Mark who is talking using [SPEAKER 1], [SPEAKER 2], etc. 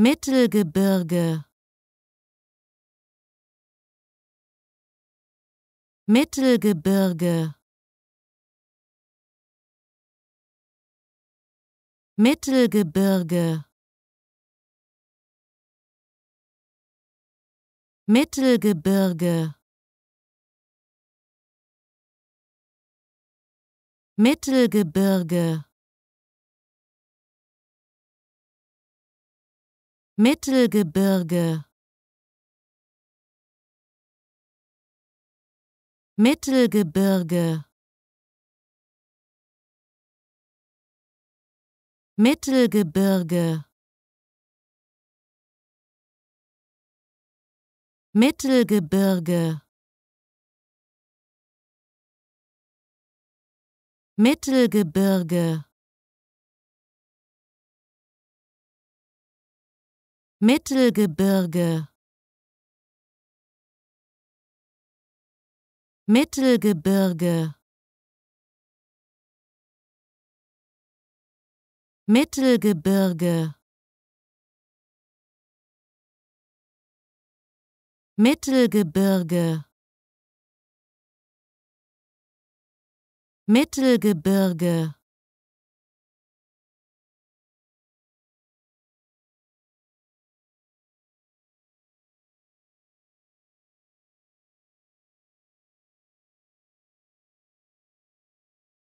[SPEAKER 1] Mittelgebirge Mittelgebirge Mittelgebirge Mittelgebirge Mittelgebirge Mittelgebirge. Mittelgebirge Mittelgebirge Mittelgebirge Mittelgebirge Mittelgebirge Mittelgebirge Mittelgebirge Mittelgebirge Mittelgebirge Mittelgebirge